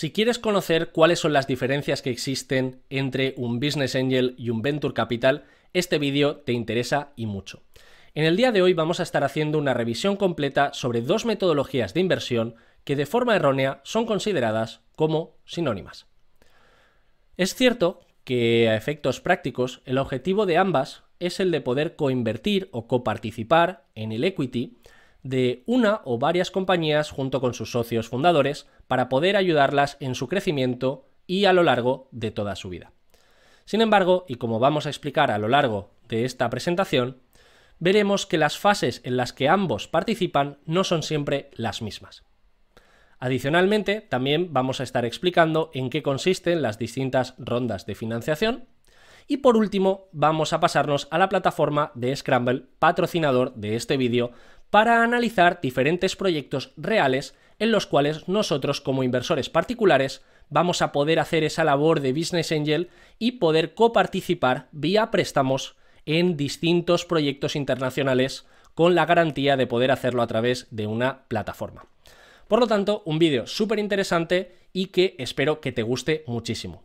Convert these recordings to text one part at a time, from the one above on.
Si quieres conocer cuáles son las diferencias que existen entre un Business Angel y un Venture Capital, este vídeo te interesa y mucho. En el día de hoy vamos a estar haciendo una revisión completa sobre dos metodologías de inversión que de forma errónea son consideradas como sinónimas. Es cierto que a efectos prácticos el objetivo de ambas es el de poder coinvertir o coparticipar en el equity de una o varias compañías junto con sus socios fundadores para poder ayudarlas en su crecimiento y a lo largo de toda su vida. Sin embargo, y como vamos a explicar a lo largo de esta presentación, veremos que las fases en las que ambos participan no son siempre las mismas. Adicionalmente, también vamos a estar explicando en qué consisten las distintas rondas de financiación. Y por último, vamos a pasarnos a la plataforma de Scramble, patrocinador de este vídeo, para analizar diferentes proyectos reales en los cuales nosotros como inversores particulares vamos a poder hacer esa labor de Business Angel y poder coparticipar vía préstamos en distintos proyectos internacionales con la garantía de poder hacerlo a través de una plataforma. Por lo tanto, un vídeo súper interesante y que espero que te guste muchísimo.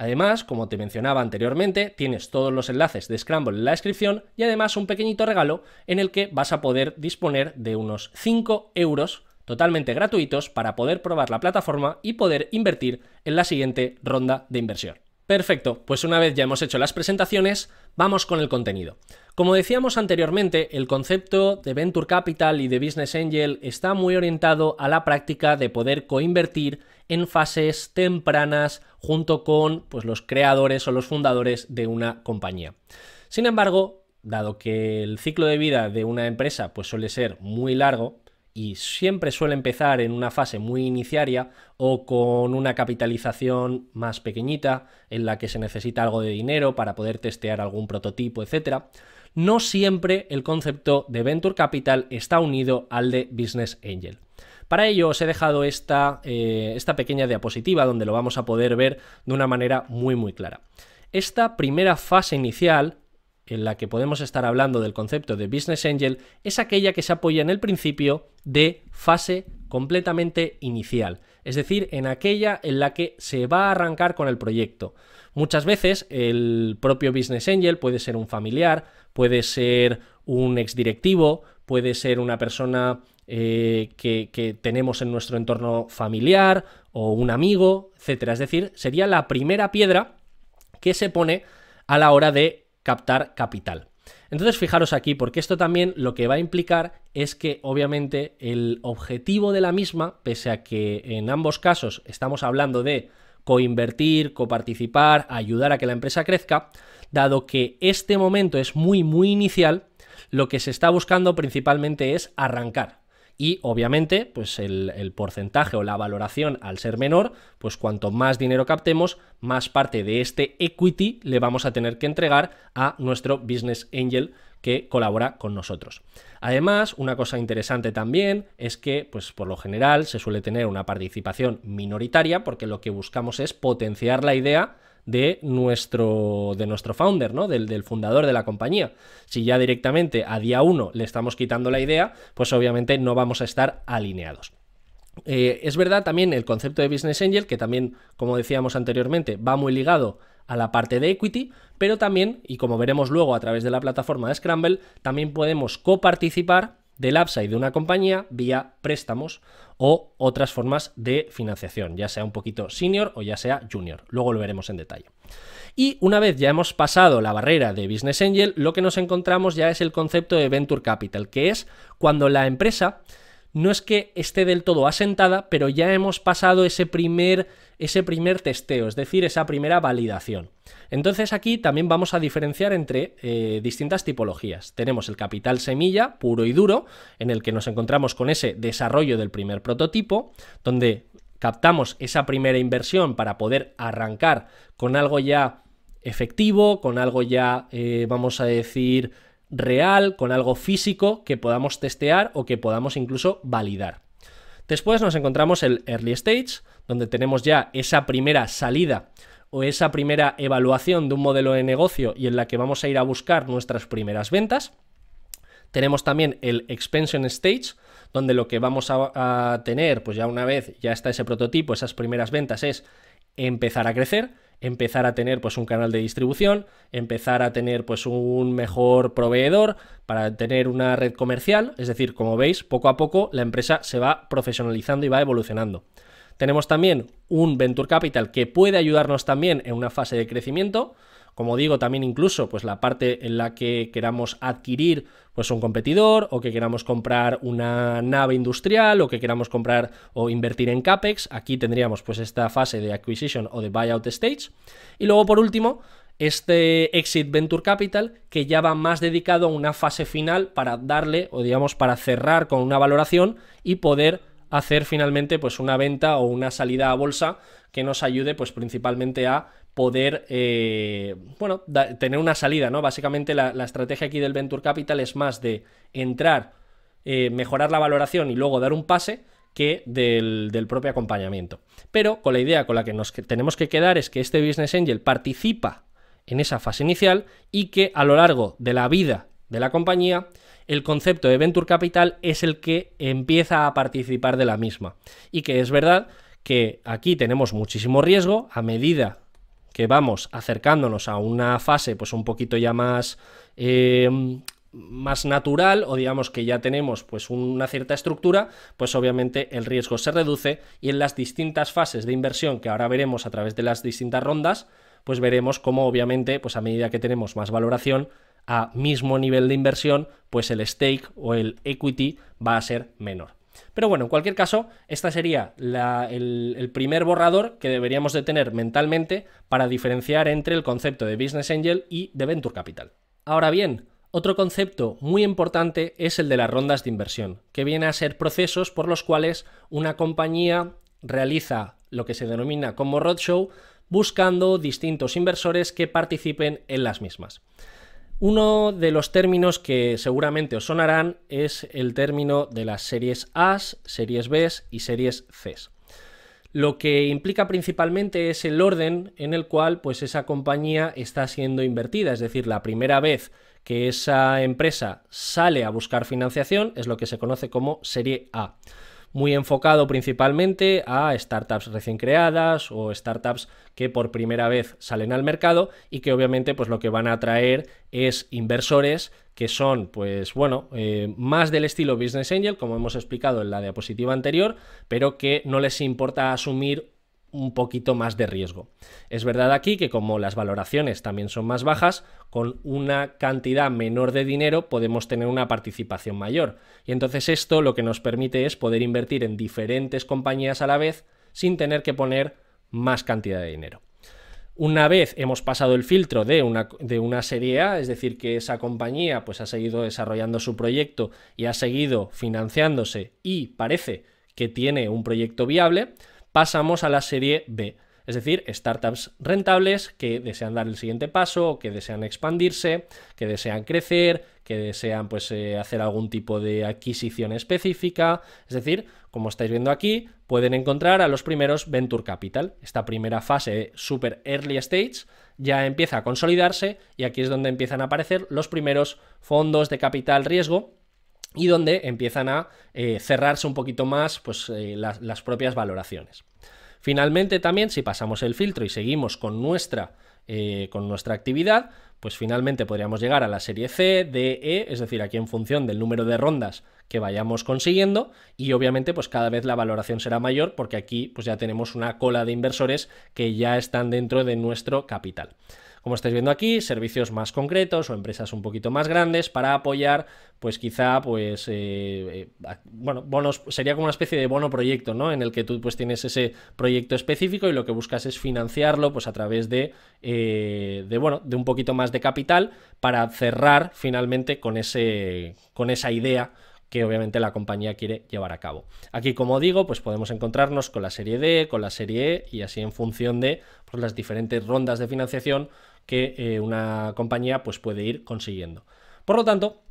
Además, como te mencionaba anteriormente, tienes todos los enlaces de Scramble en la descripción y además un pequeñito regalo en el que vas a poder disponer de unos 5 euros totalmente gratuitos para poder probar la plataforma y poder invertir en la siguiente ronda de inversión. Perfecto, pues una vez ya hemos hecho las presentaciones, vamos con el contenido. Como decíamos anteriormente, el concepto de Venture Capital y de Business Angel está muy orientado a la práctica de poder coinvertir en fases tempranas junto con pues, los creadores o los fundadores de una compañía. Sin embargo, dado que el ciclo de vida de una empresa pues, suele ser muy largo, y siempre suele empezar en una fase muy iniciaria o con una capitalización más pequeñita en la que se necesita algo de dinero para poder testear algún prototipo, etc. No siempre el concepto de Venture Capital está unido al de Business Angel. Para ello os he dejado esta, eh, esta pequeña diapositiva donde lo vamos a poder ver de una manera muy muy clara. Esta primera fase inicial en la que podemos estar hablando del concepto de Business Angel es aquella que se apoya en el principio de fase completamente inicial, es decir, en aquella en la que se va a arrancar con el proyecto. Muchas veces el propio Business Angel puede ser un familiar, puede ser un exdirectivo, puede ser una persona eh, que, que tenemos en nuestro entorno familiar o un amigo, etcétera Es decir, sería la primera piedra que se pone a la hora de captar capital. Entonces fijaros aquí, porque esto también lo que va a implicar es que obviamente el objetivo de la misma, pese a que en ambos casos estamos hablando de coinvertir, coparticipar, ayudar a que la empresa crezca, dado que este momento es muy, muy inicial, lo que se está buscando principalmente es arrancar y obviamente pues el, porcentaje o la valoración al ser menor, pues cuanto más dinero captemos, más parte de este equity le vamos a tener que entregar a nuestro business angel que colabora con nosotros. Además, una cosa interesante también es que, pues por lo general, se suele tener una participación minoritaria porque lo que buscamos es potenciar la idea de nuestro, de nuestro founder, ¿no? Del, fundador de la compañía. Si ya directamente a día 1 le estamos quitando la idea, pues obviamente no vamos a estar alineados. Eh, es verdad también el concepto de Business Angel, que también, como decíamos anteriormente, va muy ligado a la parte de equity, pero también, y como veremos luego a través de la plataforma de Scramble, también podemos coparticipar del upside de una compañía vía préstamos o otras formas de financiación, ya sea un poquito senior o ya sea junior. Luego lo veremos en detalle. Y una vez ya hemos pasado la barrera de Business Angel, lo que nos encontramos ya es el concepto de Venture Capital, que es cuando la empresa no es que esté del todo asentada, pero ya hemos pasado ese primer, ese primer testeo, es decir, esa primera validación. Entonces aquí también vamos a diferenciar entre eh, distintas tipologías. Tenemos el capital semilla, puro y duro, en el que nos encontramos con ese desarrollo del primer prototipo, donde captamos esa primera inversión para poder arrancar con algo ya efectivo, con algo ya, eh, vamos a decir, real, con algo físico que podamos testear o que podamos incluso validar. Después nos encontramos el early stage, donde tenemos ya esa primera salida o esa primera evaluación de un modelo de negocio y en la que vamos a ir a buscar nuestras primeras ventas. Tenemos también el expansion stage, donde lo que vamos a, tener, pues ya una vez ya está ese prototipo, esas primeras ventas, es empezar a crecer empezar a tener pues un canal de distribución, empezar a tener pues un mejor proveedor para tener una red comercial, es decir, como veis, poco a poco la empresa se va profesionalizando y va evolucionando. Tenemos también un Venture Capital que puede ayudarnos también en una fase de crecimiento, como digo, también incluso pues la parte en la que queramos adquirir pues un competidor o que queramos comprar una nave industrial o que queramos comprar o invertir en CAPEX, aquí tendríamos pues esta fase de acquisition o de buyout stage. Y luego por último, este Exit Venture Capital que ya va más dedicado a una fase final para darle o digamos para cerrar con una valoración y poder hacer finalmente pues una venta o una salida a bolsa que nos ayude pues principalmente a poder, eh, bueno, tener una salida, ¿no? Básicamente la, estrategia aquí del Venture Capital es más de entrar, eh, mejorar la valoración y luego dar un pase que del, propio acompañamiento. Pero con la idea con la que nos tenemos que quedar es que este Business Angel participa en esa fase inicial y que a lo largo de la vida de la compañía, el concepto de Venture Capital es el que empieza a participar de la misma. Y que es verdad que aquí tenemos muchísimo riesgo a medida que vamos acercándonos a una fase pues un poquito ya más... Eh, más natural o digamos que ya tenemos pues una cierta estructura, pues obviamente el riesgo se reduce y en las distintas fases de inversión que ahora veremos a través de las distintas rondas, pues veremos cómo obviamente pues a medida que tenemos más valoración a mismo nivel de inversión, pues el stake o el equity va a ser menor. Pero bueno, en cualquier caso, esta sería el, el primer borrador que deberíamos de tener mentalmente para diferenciar entre el concepto de Business Angel y de Venture Capital. Ahora bien, otro concepto muy importante es el de las rondas de inversión, que viene a ser procesos por los cuales una compañía realiza lo que se denomina como roadshow, buscando distintos inversores que participen en las mismas. Uno de los términos que seguramente os sonarán es el término de las series A, series B y series C. Lo que implica principalmente es el orden en el cual pues, esa compañía está siendo invertida, es decir, la primera vez que esa empresa sale a buscar financiación es lo que se conoce como serie A muy enfocado principalmente a startups recién creadas o startups que por primera vez salen al mercado y que obviamente pues lo que van a atraer es inversores que son, pues bueno, eh, más del estilo Business Angel, como hemos explicado en la diapositiva anterior, pero que no les importa asumir un poquito más de riesgo. Es verdad aquí que como las valoraciones también son más bajas, con una cantidad menor de dinero podemos tener una participación mayor. Y entonces esto lo que nos permite es poder invertir en diferentes compañías a la vez sin tener que poner más cantidad de dinero. Una vez hemos pasado el filtro de una, de una serie A, es decir, que esa compañía pues, ha seguido desarrollando su proyecto y ha seguido financiándose y parece que tiene un proyecto viable, pasamos a la serie B, es decir, startups rentables que desean dar el siguiente paso, que desean expandirse, que desean crecer, que desean pues, eh, hacer algún tipo de adquisición específica, es decir, como estáis viendo aquí, pueden encontrar a los primeros Venture Capital. Esta primera fase super early stage ya empieza a consolidarse y aquí es donde empiezan a aparecer los primeros fondos de capital riesgo y donde empiezan a eh, cerrarse un poquito más pues, eh, las propias valoraciones. Finalmente también, si pasamos el filtro y seguimos con nuestra, eh, con nuestra actividad, pues finalmente podríamos llegar a la serie C, D, E, es decir, aquí en función del número de rondas que vayamos consiguiendo y obviamente pues cada vez la valoración será mayor porque aquí pues ya tenemos una cola de inversores que ya están dentro de nuestro capital como estáis viendo aquí, servicios más concretos o empresas un poquito más grandes para apoyar, pues quizá, pues, eh, eh, bueno, sería como una especie de bono proyecto, ¿no? En el que tú pues tienes ese proyecto específico y lo que buscas es financiarlo, pues a través de, eh, de bueno, de un poquito más de capital para cerrar finalmente con, ese, con esa idea que obviamente la compañía quiere llevar a cabo. Aquí, como digo, pues podemos encontrarnos con la serie D, con la serie E y así en función de pues, las diferentes rondas de financiación que eh, una compañía pues, puede ir consiguiendo. Por lo tanto,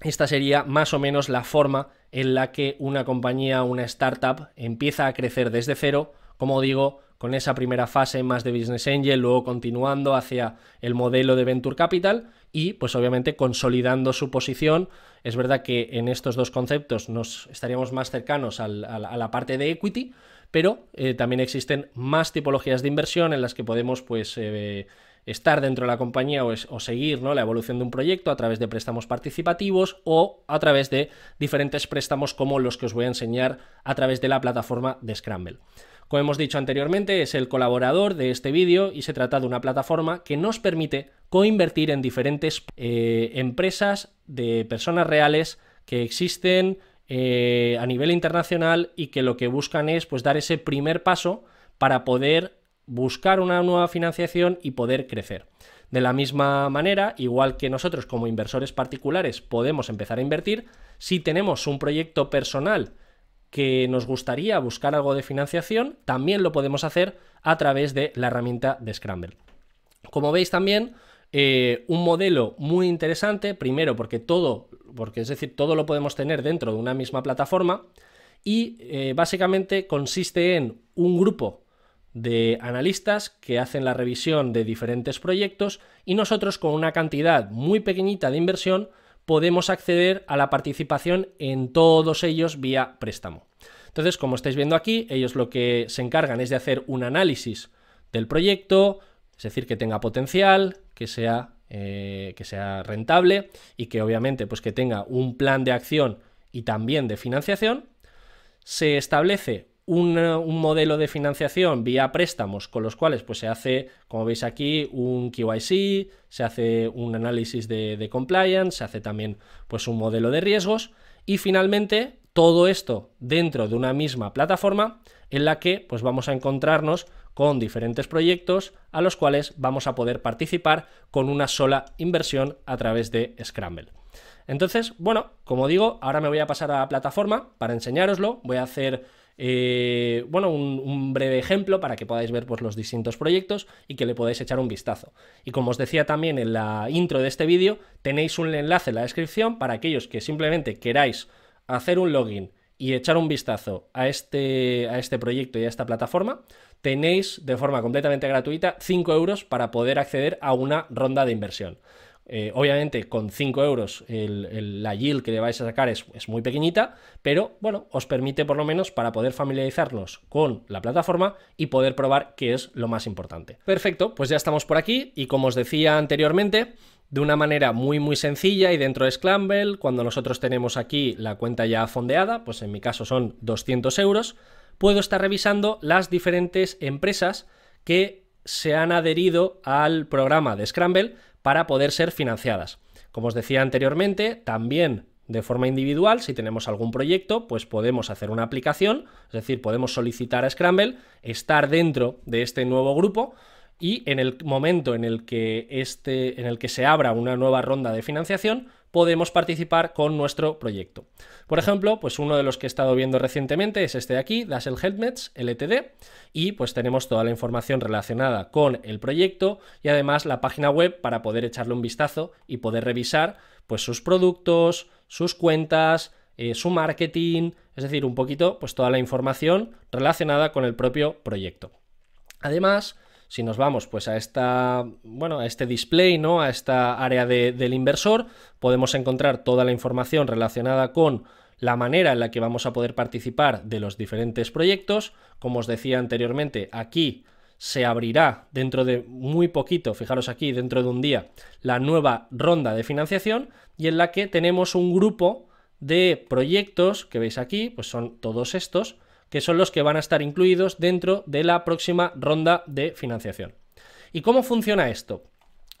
esta sería más o menos la forma en la que una compañía, una startup, empieza a crecer desde cero, como digo, con esa primera fase más de Business Angel, luego continuando hacia el modelo de Venture Capital y pues obviamente consolidando su posición. Es verdad que en estos dos conceptos nos estaríamos más cercanos a la parte de equity, pero eh, también existen más tipologías de inversión en las que podemos pues, eh, estar dentro de la compañía o, seguir la evolución de un proyecto a través de préstamos participativos o a través de diferentes préstamos como los que os voy a enseñar a través de la plataforma de Scramble. Como hemos dicho anteriormente, es el colaborador de este vídeo y se trata de una plataforma que nos permite coinvertir en diferentes eh, empresas de personas reales que existen, eh, a nivel internacional y que lo que buscan es pues, dar ese primer paso para poder buscar una nueva financiación y poder crecer. De la misma manera, igual que nosotros como inversores particulares podemos empezar a invertir, si tenemos un proyecto personal que nos gustaría buscar algo de financiación, también lo podemos hacer a través de la herramienta de Scramble. Como veis también, eh, un modelo muy interesante, primero porque todo porque es decir, todo lo podemos tener dentro de una misma plataforma y eh, básicamente consiste en un grupo de analistas que hacen la revisión de diferentes proyectos y nosotros con una cantidad muy pequeñita de inversión podemos acceder a la participación en todos ellos vía préstamo. Entonces, como estáis viendo aquí, ellos lo que se encargan es de hacer un análisis del proyecto, es decir, que tenga potencial, que sea eh, que sea rentable y que obviamente pues que tenga un plan de acción y también de financiación. Se establece un, modelo de financiación vía préstamos con los cuales pues, se hace, como veis aquí, un KYC, se hace un análisis de, de, compliance, se hace también pues, un modelo de riesgos y finalmente todo esto dentro de una misma plataforma en la que pues, vamos a encontrarnos con diferentes proyectos a los cuales vamos a poder participar con una sola inversión a través de Scramble. Entonces, bueno, como digo, ahora me voy a pasar a la plataforma para enseñároslo. Voy a hacer eh, bueno, un, breve ejemplo para que podáis ver pues, los distintos proyectos y que le podáis echar un vistazo. Y como os decía también en la intro de este vídeo, tenéis un enlace en la descripción para aquellos que simplemente queráis hacer un login y echar un vistazo a este, a este proyecto y a esta plataforma, tenéis de forma completamente gratuita 5 euros para poder acceder a una ronda de inversión. Eh, obviamente con 5 euros la yield que le vais a sacar es, es, muy pequeñita, pero bueno, os permite por lo menos para poder familiarizarnos con la plataforma y poder probar qué es lo más importante. Perfecto, pues ya estamos por aquí y como os decía anteriormente, de una manera muy muy sencilla y dentro de Scramble, cuando nosotros tenemos aquí la cuenta ya fondeada, pues en mi caso son 200 euros, puedo estar revisando las diferentes empresas que se han adherido al programa de Scramble para poder ser financiadas. Como os decía anteriormente, también de forma individual, si tenemos algún proyecto, pues podemos hacer una aplicación, es decir, podemos solicitar a Scramble, estar dentro de este nuevo grupo, y en el momento en el que este, en el que se abra una nueva ronda de financiación, podemos participar con nuestro proyecto. Por ejemplo, pues uno de los que he estado viendo recientemente es este de aquí, Dasel Helmets LTD, y pues tenemos toda la información relacionada con el proyecto y además la página web para poder echarle un vistazo y poder revisar pues sus productos, sus cuentas, eh, su marketing, es decir, un poquito pues toda la información relacionada con el propio proyecto. Además, si nos vamos pues a esta, bueno, a este display, ¿no? A esta área del inversor, podemos encontrar toda la información relacionada con la manera en la que vamos a poder participar de los diferentes proyectos. Como os decía anteriormente, aquí se abrirá dentro de muy poquito, fijaros aquí, dentro de un día, la nueva ronda de financiación y en la que tenemos un grupo de proyectos que veis aquí, pues son todos estos, que son los que van a estar incluidos dentro de la próxima ronda de financiación. ¿Y cómo funciona esto?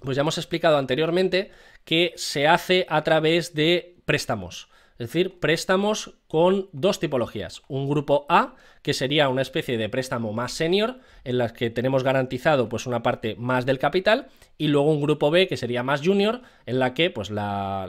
Pues ya hemos explicado anteriormente que se hace a través de préstamos. Es decir, préstamos con dos tipologías. Un grupo A, que sería una especie de préstamo más senior, en las que tenemos garantizado pues, una parte más del capital, y luego un grupo B, que sería más junior, en la que pues, la,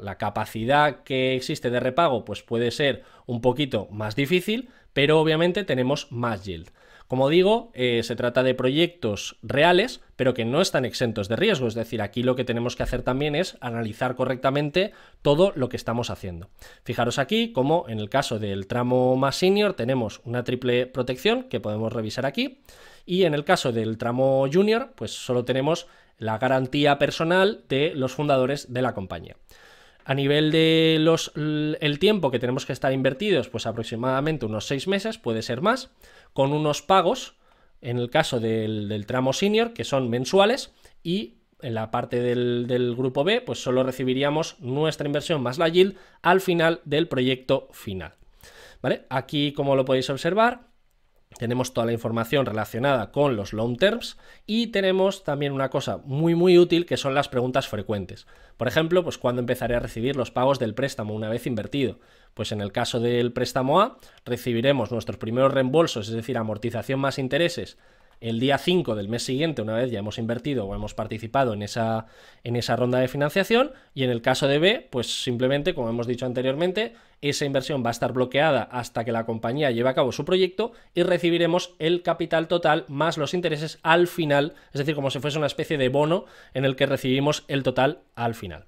la capacidad que existe de repago pues, puede ser un poquito más difícil, pero obviamente tenemos más yield. Como digo, eh, se trata de proyectos reales, pero que no están exentos de riesgo. Es decir, aquí lo que tenemos que hacer también es analizar correctamente todo lo que estamos haciendo. Fijaros aquí como en el caso del tramo más senior tenemos una triple protección que podemos revisar aquí. Y en el caso del tramo junior, pues solo tenemos la garantía personal de los fundadores de la compañía. A nivel de los el tiempo que tenemos que estar invertidos, pues aproximadamente unos seis meses, puede ser más, con unos pagos, en el caso del, tramo senior, que son mensuales, y en la parte del, grupo B, pues solo recibiríamos nuestra inversión más la yield al final del proyecto final. ¿Vale? Aquí, como lo podéis observar, tenemos toda la información relacionada con los long terms y tenemos también una cosa muy muy útil que son las preguntas frecuentes. Por ejemplo, pues cuándo empezaré a recibir los pagos del préstamo una vez invertido. Pues en el caso del préstamo A recibiremos nuestros primeros reembolsos, es decir, amortización más intereses el día 5 del mes siguiente, una vez ya hemos invertido o hemos participado en esa, en esa ronda de financiación, y en el caso de B, pues simplemente, como hemos dicho anteriormente, esa inversión va a estar bloqueada hasta que la compañía lleve a cabo su proyecto y recibiremos el capital total más los intereses al final, es decir, como si fuese una especie de bono en el que recibimos el total al final.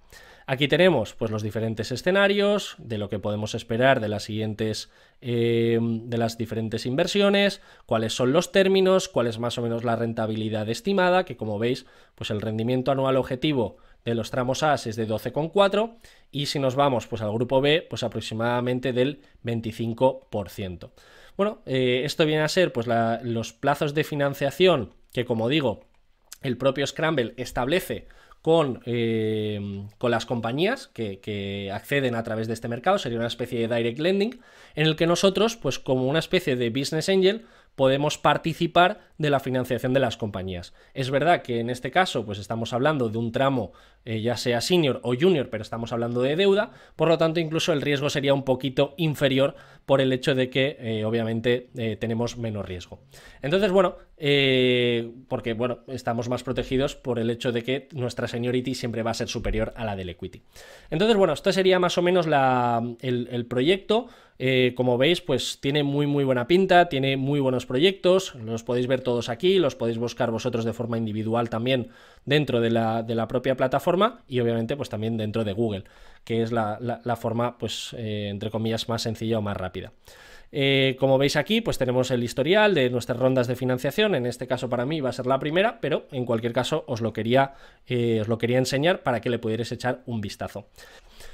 Aquí tenemos pues, los diferentes escenarios de lo que podemos esperar de las siguientes, eh, de las diferentes inversiones, cuáles son los términos, cuál es más o menos la rentabilidad estimada, que como veis, pues el rendimiento anual objetivo de los tramos A es de 12,4 y si nos vamos pues al grupo B, pues aproximadamente del 25%. Bueno, eh, esto viene a ser pues los plazos de financiación que como digo, el propio Scramble establece con, eh, con las compañías que, que, acceden a través de este mercado, sería una especie de direct lending, en el que nosotros, pues como una especie de business angel, podemos participar de la financiación de las compañías. Es verdad que en este caso, pues estamos hablando de un tramo eh, ya sea senior o junior, pero estamos hablando de deuda, por lo tanto incluso el riesgo sería un poquito inferior por el hecho de que eh, obviamente eh, tenemos menos riesgo. Entonces, bueno, porque bueno, estamos más protegidos por el hecho de que nuestra seniority siempre va a ser superior a la del equity. Entonces, bueno, esto sería más o menos el, proyecto. como veis, pues tiene muy muy buena pinta, tiene muy buenos proyectos, los podéis ver todos aquí, los podéis buscar vosotros de forma individual también dentro de la propia plataforma y obviamente pues también dentro de Google, que es la, forma pues eh, entre comillas más sencilla o más rápida. Eh, como veis aquí, pues tenemos el historial de nuestras rondas de financiación. En este caso para mí va a ser la primera, pero en cualquier caso os lo quería, eh, os lo quería enseñar para que le pudierais echar un vistazo.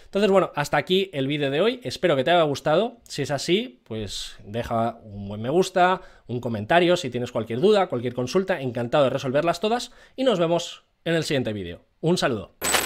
Entonces, bueno, hasta aquí el vídeo de hoy. Espero que te haya gustado. Si es así, pues deja un buen me gusta, un comentario, si tienes cualquier duda, cualquier consulta, encantado de resolverlas todas y nos vemos en el siguiente vídeo. Un saludo.